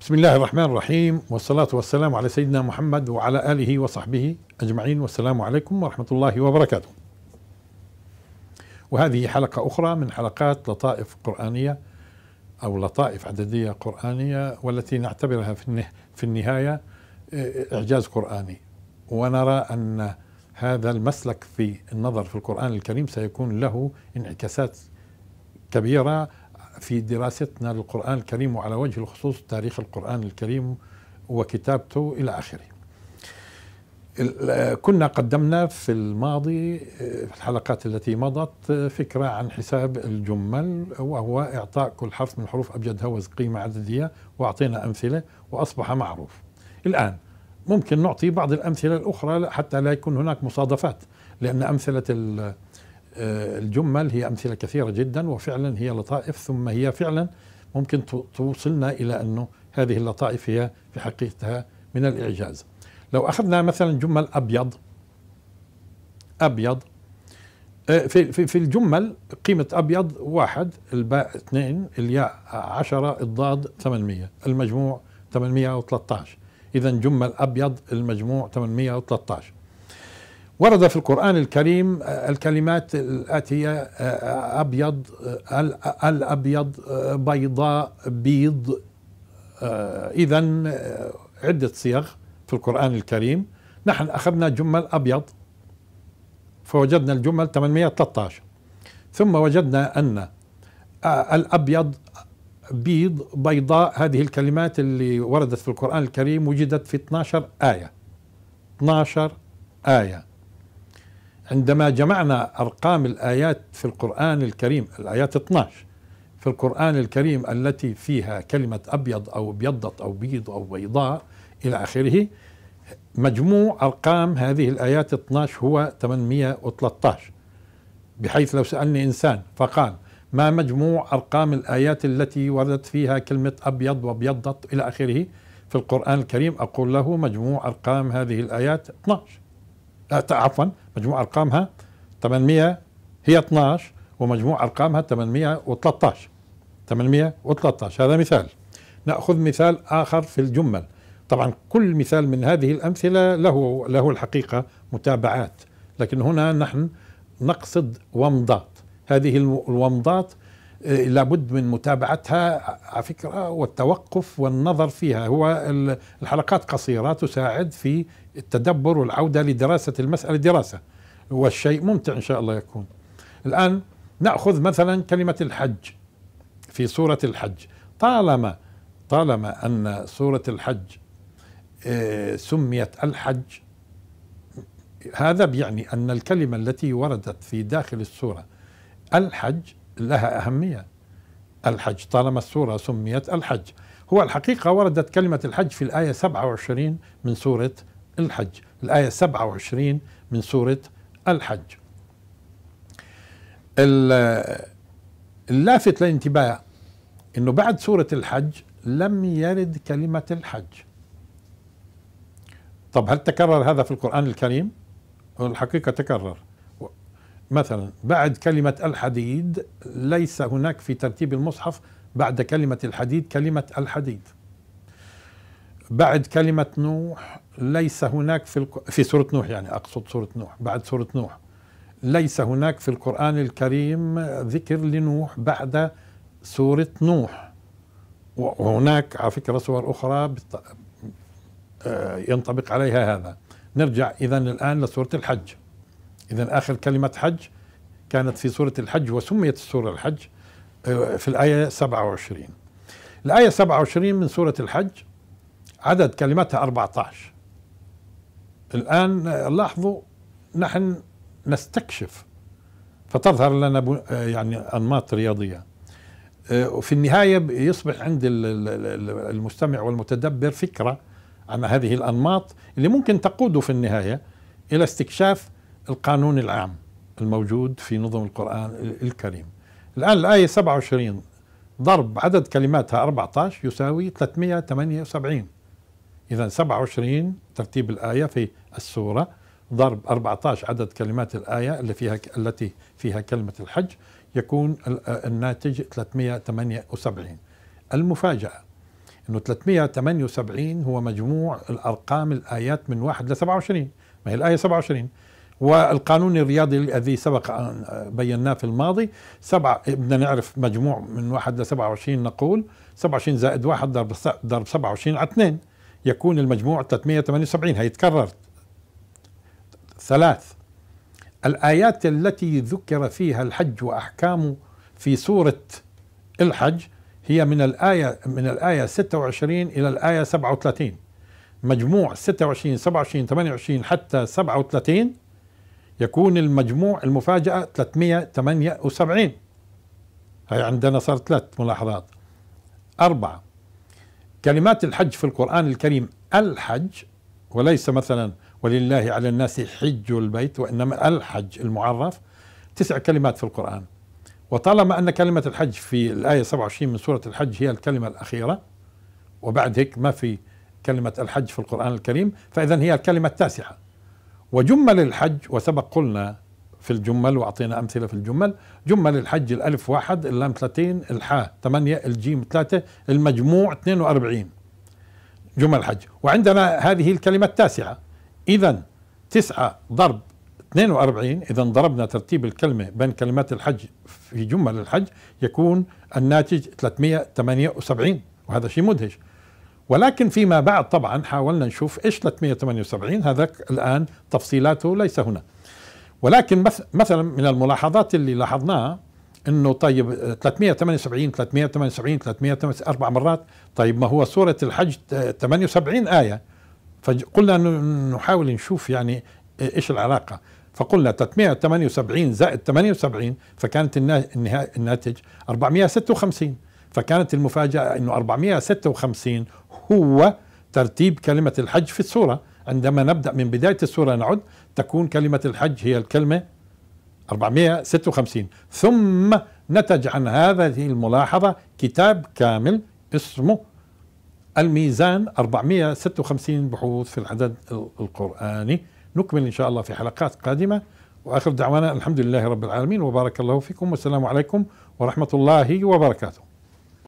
بسم الله الرحمن الرحيم والصلاة والسلام على سيدنا محمد وعلى آله وصحبه أجمعين والسلام عليكم ورحمة الله وبركاته وهذه حلقة أخرى من حلقات لطائف قرآنية أو لطائف عددية قرآنية والتي نعتبرها في النهاية إعجاز قرآني ونرى أن هذا المسلك في النظر في القرآن الكريم سيكون له انعكاسات كبيرة في دراستنا للقرآن الكريم وعلى وجه الخصوص تاريخ القرآن الكريم وكتابته إلى آخره كنا قدمنا في الماضي في الحلقات التي مضت فكرة عن حساب الجمل وهو إعطاء كل حرف من حروف أبجد هوز قيمة عددية وأعطينا أمثلة وأصبح معروف الآن ممكن نعطي بعض الأمثلة الأخرى حتى لا يكون هناك مصادفات لأن أمثلة آه، الجمل هي أمثلة كثيرة جدا وفعلا هي لطائف ثم هي فعلا ممكن توصلنا إلى أنه هذه اللطائف هي في حقيقتها من الإعجاز لو أخذنا مثلا جمل أبيض أبيض آه، في في في الجمل قيمة أبيض واحد الباء اثنين الياء عشرة الضاد 800 المجموع 813 إذا جمل أبيض المجموع 813 ورد في القرآن الكريم آه، الكلمات الآتية آه، أبيض آه، الأبيض بيضاء بيض إذا عدة صيغ في القرآن الكريم نحن أخذنا جمل أبيض فوجدنا الجمل 813 ثم وجدنا أن الأبيض بيض بيضاء هذه الكلمات اللي وردت في القرآن الكريم وجدت في 12 آية 12 آية عندما جمعنا أرقام الآيات في القرآن الكريم الآيات 12 في القرآن الكريم التي فيها كلمة أبيض أو ابيضت أو بيض أو بيضاء إلى آخره مجموع أرقام هذه الآيات 12 هو 813 بحيث لو سألني إنسان فقال ما مجموع أرقام الآيات التي وردت فيها كلمة أبيض وابيضت إلى آخره في القرآن الكريم أقول له مجموع أرقام هذه الآيات 12 عفوا مجموع ارقامها 800 هي 12 ومجموع ارقامها 813 813 هذا مثال ناخذ مثال اخر في الجمل طبعا كل مثال من هذه الامثله له له الحقيقه متابعات لكن هنا نحن نقصد ومضات هذه الومضات آه، لابد من متابعتها على فكرة والتوقف والنظر فيها هو الحلقات قصيرة تساعد في التدبر والعودة لدراسة المسألة دراسة والشيء ممتع إن شاء الله يكون الآن نأخذ مثلا كلمة الحج في سورة الحج طالما طالما أن سورة الحج آه، سميت الحج هذا بيعني أن الكلمة التي وردت في داخل السورة الحج لها أهمية الحج طالما السورة سميت الحج هو الحقيقة وردت كلمة الحج في الآية 27 من سورة الحج الآية 27 من سورة الحج اللافت للانتباه انه بعد سورة الحج لم يرد كلمة الحج طب هل تكرر هذا في القرآن الكريم؟ الحقيقة تكرر مثلا بعد كلمة الحديد ليس هناك في ترتيب المصحف بعد كلمة الحديد كلمة الحديد بعد كلمة نوح ليس هناك في الق... في سورة نوح يعني أقصد سورة نوح بعد سورة نوح ليس هناك في القرآن الكريم ذكر لنوح بعد سورة نوح وهناك على فكرة سور أخرى بت... آه، ينطبق عليها هذا نرجع إذا الآن لسورة الحج إذا آخر كلمة حج كانت في سورة الحج وسميت سورة الحج آه، في الآية 27 الآية 27 من سورة الحج عدد كلماتها 14 الآن آه، لاحظوا نحن نستكشف فتظهر لنا آه، يعني أنماط رياضية وفي النهاية يصبح عند المستمع والمتدبر فكرة عن هذه الأنماط اللي ممكن تقوده في النهاية إلى استكشاف القانون العام الموجود في نظم القرآن الكريم الآن الآية 27 ضرب عدد كلماتها 14 يساوي 378 إذا 27 ترتيب الآية في السورة ضرب 14 عدد كلمات الآية اللي فيها التي فيها كلمة الحج يكون الناتج 378 المفاجأة أنه 378 هو مجموع الأرقام الآيات من 1 ل 27 ما هي الآية 27 والقانون الرياضي الذي سبق أن بيناه في الماضي سبعة بدنا نعرف مجموع من واحد ل 27 نقول 27 زائد واحد ضرب ضرب 27 على 2 يكون المجموع 378 هي تكررت ثلاث الآيات التي ذكر فيها الحج وأحكامه في سورة الحج هي من الآية من الآية 26 إلى الآية 37 مجموع 26 27 28 حتى 37 يكون المجموع المفاجأة 378 هي عندنا صار ثلاث ملاحظات أربعة كلمات الحج في القرآن الكريم الحج وليس مثلا ولله على الناس حج البيت وإنما الحج المعرف تسع كلمات في القرآن وطالما أن كلمة الحج في الآية 27 من سورة الحج هي الكلمة الأخيرة وبعد هيك ما في كلمة الحج في القرآن الكريم فإذا هي الكلمة التاسعة وجمل الحج وسبق قلنا في الجمل واعطينا امثله في الجمل جمل الحج الالف واحد اللام 30 الحاء 8 الجيم 3 المجموع 42 جمل حج وعندنا هذه الكلمه التاسعه اذا 9 ضرب 42 اذا ضربنا ترتيب الكلمه بين كلمات الحج في جمل الحج يكون الناتج 378 وهذا شيء مدهش ولكن فيما بعد طبعا حاولنا نشوف ايش 378 هذاك الان تفصيلاته ليس هنا ولكن مثلا من الملاحظات اللي لاحظناها انه طيب 378 378 378 اربع مرات طيب ما هو سوره الحج 78 ايه فقلنا نحاول نشوف يعني ايش العلاقه فقلنا 378 زائد 78 فكانت الناتج 456 فكانت المفاجأة أنه 456 هو ترتيب كلمة الحج في السورة عندما نبدأ من بداية السورة نعد تكون كلمة الحج هي الكلمة 456 ثم نتج عن هذه الملاحظة كتاب كامل اسمه الميزان 456 بحوث في العدد القرآني نكمل إن شاء الله في حلقات قادمة وآخر دعوانا الحمد لله رب العالمين وبارك الله فيكم والسلام عليكم ورحمة الله وبركاته